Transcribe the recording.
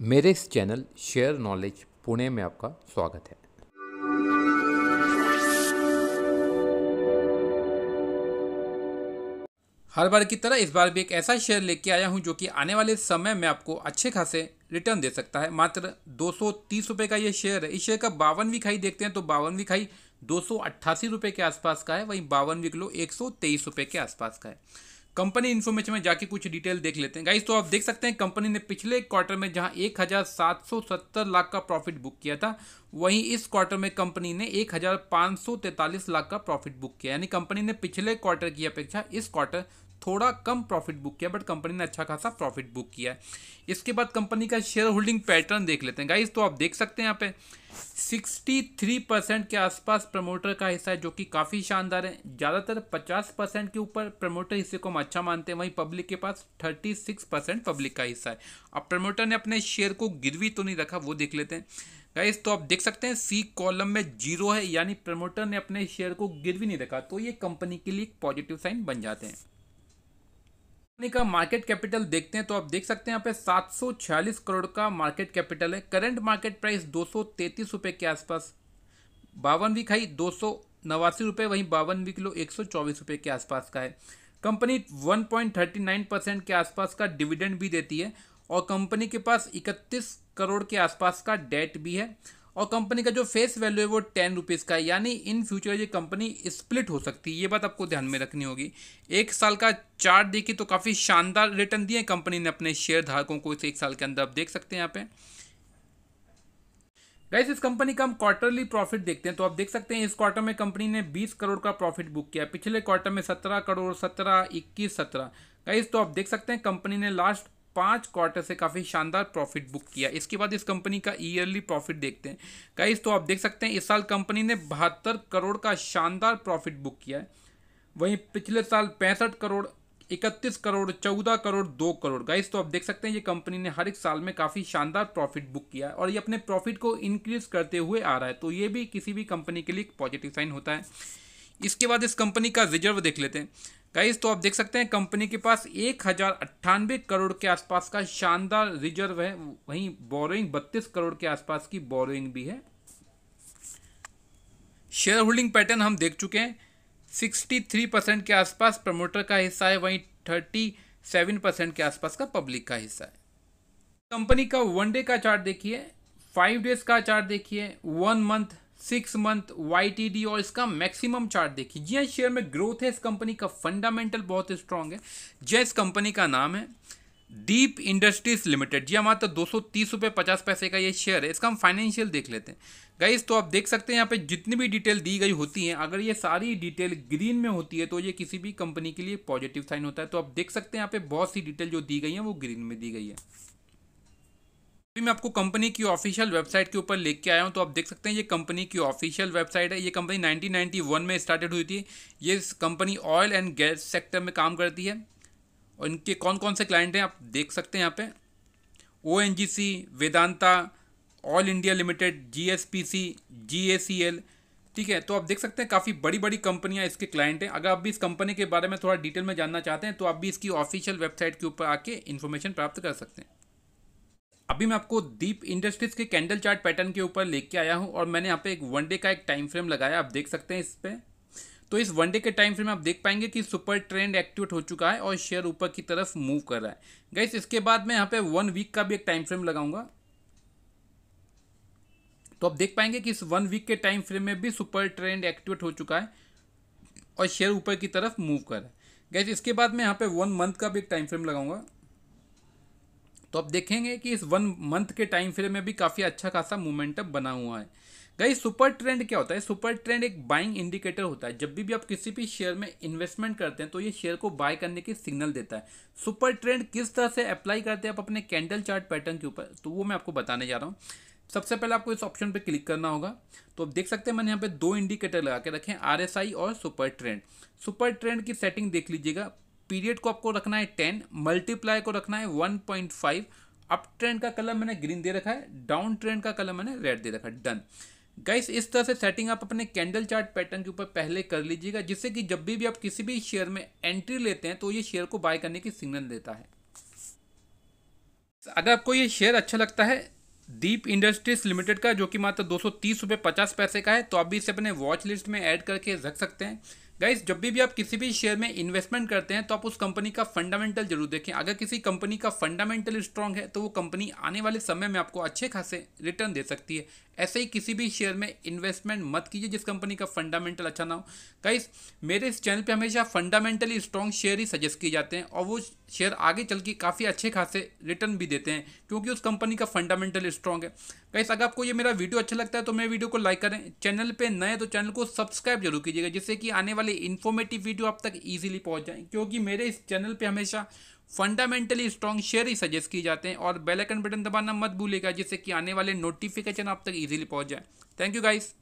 मेरे इस channel share knowledge Pune में आपका स्वागत है हर बार की तरह इस बार भी एक ऐसा शेयर लेके आया हूं जो कि आने वाले समय में आपको अच्छे खासे रिटर्न दे सकता है मात्र दो रुपए का यह शेयर है इस शेयर का वी खाई देखते हैं तो वी खाई दो रुपए के आसपास का है वहीं वी किलो एक रुपए के आसपास का है कंपनी इन्फॉर्मेशन में जाके कुछ डिटेल देख लेते हैं गाइस तो आप देख सकते हैं कंपनी ने पिछले क्वार्टर में जहां 1770 लाख का प्रॉफिट बुक किया था वहीं इस क्वार्टर में कंपनी ने 1543 लाख का प्रॉफिट बुक किया यानी कंपनी ने पिछले क्वार्टर की अपेक्षा इस क्वार्टर थोड़ा कम प्रॉफिट बुक किया बट कंपनी ने अच्छा खासा प्रॉफिट बुक किया है इसके बाद कंपनी का शेयर होल्डिंग पैटर्न देख लेते हैं गाइज तो आप देख सकते हैं यहाँ पे 63 परसेंट के आसपास प्रमोटर का हिस्सा है जो कि काफ़ी शानदार है ज़्यादातर 50 परसेंट के ऊपर प्रमोटर हिस्से को हम अच्छा मानते हैं वहीं पब्लिक के पास 36 परसेंट पब्लिक का हिस्सा है अब प्रमोटर ने अपने शेयर को गिरवी तो नहीं रखा वो देख लेते हैं गाइस तो आप देख सकते हैं सी कॉलम में जीरो है यानी प्रमोटर ने अपने शेयर को गिरवी नहीं रखा तो ये कंपनी के लिए एक पॉजिटिव साइन बन जाते हैं कंपनी का मार्केट कैपिटल देखते हैं तो आप देख सकते हैं यहाँ पे 746 करोड़ का मार्केट कैपिटल है करंट मार्केट प्राइस दो सौ के आसपास बावन वीक हाई दो सौ वहीं बावन वीक लो एक सौ के आसपास का है कंपनी 1.39 परसेंट के आसपास का डिविडेंड भी देती है और कंपनी के पास 31 करोड़ के आसपास का डेट भी है और कंपनी का जो फेस वैल्यू है वो टेन रुपीज़ का है यानी इन फ्यूचर ये कंपनी स्प्लिट हो सकती है ये बात आपको ध्यान में रखनी होगी एक साल का चार्ट देखिए तो काफ़ी शानदार रिटर्न दिए कंपनी ने अपने शेयर धारकों को इस एक साल के अंदर आप देख सकते हैं यहाँ पे गाइस इस कंपनी का हम क्वार्टरली प्रॉफिट देखते हैं तो आप देख सकते हैं इस क्वार्टर में कंपनी ने 20 करोड़ का प्रॉफिट बुक किया पिछले क्वार्टर में 17 करोड़ 17 21 17 गाइस तो आप देख सकते हैं कंपनी ने लास्ट पाँच क्वार्टर से काफ़ी शानदार प्रॉफिट बुक किया इसके बाद इस कंपनी का ईयरली प्रॉफिट देखते हैं गाइस तो आप देख सकते हैं इस साल कंपनी ने बहत्तर करोड़ का शानदार प्रॉफिट बुक किया है वहीं पिछले साल पैंसठ करोड़ इकतीस करोड़ चौदह करोड़ दो करोड़ गाइस तो आप देख सकते हैं ये कंपनी ने हर एक साल में काफ़ी शानदार प्रॉफिट बुक किया है और ये अपने प्रॉफिट को इंक्रीज करते हुए आ रहा है तो ये भी किसी भी कंपनी के लिए पॉजिटिव साइन होता है इसके बाद इस कंपनी का रिजर्व देख लेते हैं गाइस तो आप देख सकते हैं कंपनी के पास एक हजार अट्ठानबे करोड़ के आसपास का शानदार रिजर्व है वहीं बोरोइंग बत्तीस करोड़ के आसपास की बोरोइंग भी है शेयर होल्डिंग पैटर्न हम देख चुके हैं सिक्सटी थ्री परसेंट के आसपास प्रमोटर का हिस्सा है वहीं थर्टी सेवन परसेंट के आसपास का पब्लिक का हिस्सा है कंपनी का वन डे का चार्ट देखिए फाइव डेज का चार्ट देखिए one month six month Y और इसका मैक्सिमम चार्ट देखिए जी हाँ शेयर में ग्रोथ है इस कंपनी का फंडामेंटल बहुत स्ट्रांग है जय इस कंपनी का नाम है डीप इंडस्ट्रीज लिमिटेड जी हमारा तो दो सौ तीस रुपये पचास पैसे का ये शेयर है इसका हम फाइनेंशियल देख लेते हैं गाइस तो आप देख सकते हैं यहाँ पे जितनी भी डिटेल दी गई होती है अगर ये सारी डिटेल ग्रीन में होती है तो ये किसी भी कंपनी के लिए पॉजिटिव साइन होता है तो आप देख सकते हैं यहाँ पे बहुत सी डिटेल जो दी गई है वो ग्रीन में दी गई है अभी मैं आपको कंपनी की ऑफिशियल वेबसाइट के ऊपर लेके आया हूँ तो आप देख सकते हैं ये कंपनी की ऑफिशियल वेबसाइट है ये कंपनी 1991 में स्टार्टेड हुई थी ये company oil and gas sector में काम करती है और इनके कौन कौन से क्लाइंट हैं आप देख सकते हैं यहाँ पे O N G C Vedanta all India limited G S P C G C L ठीक है तो आप देख सकते हैं काफ़ी बड़ी बड़ी कंपनियां इसके क्लाइंट हैं अगर आप भी इस कंपनी के बारे में थोड़ा डिटेल में जानना चाहते हैं तो आप भी इसकी ऑफिशियल वेबसाइट के ऊपर आके इन्फॉर्मेशन प्राप्त कर सकते हैं अभी मैं आपको दीप इंडस्ट्रीज के कैंडल चार्ट पैटर्न के ऊपर लेके आया हूँ और मैंने यहाँ पे एक वन डे का एक टाइम फ्रेम लगाया आप देख सकते हैं इस पर तो इस वनडे के टाइम फ्रेम में आप देख पाएंगे कि सुपर ट्रेंड एक्टिवेट हो चुका है और शेयर ऊपर की तरफ मूव कर रहा है गैस इसके बाद मैं यहाँ पे वन वीक का भी एक टाइम फ्रेम लगाऊंगा तो आप देख पाएंगे कि इस वन वीक के टाइम फ्रेम में भी सुपर ट्रेंड एक्टिवेट हो चुका है और शेयर ऊपर की तरफ मूव कर रहा है गैस इसके बाद मैं यहाँ पे वन मंथ का भी एक टाइम फ्रेम लगाऊंगा तो आप देखेंगे कि इस वन मंथ के टाइम फ्रेम में भी काफ़ी अच्छा खासा मोमेंटम बना हुआ है गई सुपर ट्रेंड क्या होता है सुपर ट्रेंड एक बाइंग इंडिकेटर होता है जब भी, भी आप किसी भी शेयर में इन्वेस्टमेंट करते हैं तो ये शेयर को बाय करने की सिग्नल देता है सुपर ट्रेंड किस तरह से अप्लाई करते हैं आप अपने कैंडल चार्ट पैटर्न के ऊपर तो वो मैं आपको बताने जा रहा हूँ सबसे पहले आपको इस ऑप्शन पर क्लिक करना होगा तो आप देख सकते हैं मैंने यहाँ पे दो इंडिकेटर लगा के रखे हैं आर और सुपर ट्रेंड सुपर ट्रेंड की सेटिंग देख लीजिएगा पीरियड को आपको रखना है टेन मल्टीप्लाई को रखना है one point five up trend का कलर मैंने ग्रीन दे रखा है डाउन ट्रेंड का कलर मैंने रेड दे रखा है डन गाइस इस तरह से सेटिंग आप अपने कैंडल चार्ट पैटर्न के ऊपर पहले कर लीजिएगा जिससे कि जब भी, भी आप किसी भी शेयर में एंट्री लेते हैं तो ये शेयर को बाय करने की सिग्नल देता है अगर आपको ये शेयर अच्छा लगता है दीप इंडस्ट्रीज लिमिटेड का जो कि मात्र दो सौ पैसे का है तो आप भी इसे अपने वॉच लिस्ट में एड करके रख सकते हैं गाइज जब भी, भी आप किसी भी शेयर में इन्वेस्टमेंट करते हैं तो आप उस कंपनी का फंडामेंटल जरूर देखें अगर किसी कंपनी का फंडामेंटल स्ट्रांग है तो वो कंपनी आने वाले समय में आपको अच्छे खासे रिटर्न दे सकती है ऐसे ही किसी भी शेयर में इन्वेस्टमेंट मत कीजिए जिस कंपनी का फंडामेंटल अच्छा ना हो गाइस मेरे इस चैनल पे हमेशा फंडामेंटली स्ट्रॉन्ग शेयर ही सजेस्ट किए जाते हैं और वो शेयर आगे चल के काफ़ी अच्छे खासे रिटर्न भी देते हैं क्योंकि उस कंपनी का फंडामेंटल स्ट्रॉन्ग है गाइस अगर आपको ये मेरा वीडियो अच्छा लगता है तो मेरे वीडियो को लाइक करें चैनल पर नए तो चैनल को सब्सक्राइब जरूर कीजिएगा जिससे कि आने वाले इन्फॉर्मेटिव वीडियो आप तक ईजिली पहुँच जाएँ क्योंकि मेरे इस चैनल पर हमेशा फंडामेंटली स्ट्रॉन्ग शेयर ही सजेस्ट किए जाते हैं और बेलकन बटन दबाना मत भूलेगा जिससे कि आने वाले नोटिफिकेशन आप तक ईजिली पहुंच जाए थैंक यू गाइस